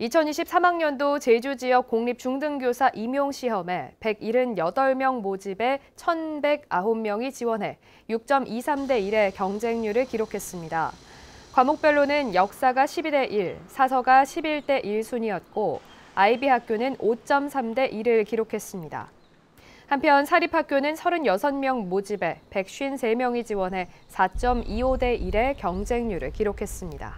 2023학년도 제주 지역 공립 중등교사 임용 시험에 178명 모집에 1,109명이 지원해 6.23대 1의 경쟁률을 기록했습니다. 과목별로는 역사가 12대 1, 사서가 11대 1 순이었고 아이 학교는 5.3대 1을 기록했습니다. 한편 사립학교는 36명 모집에 153명이 지원해 4.25대 1의 경쟁률을 기록했습니다.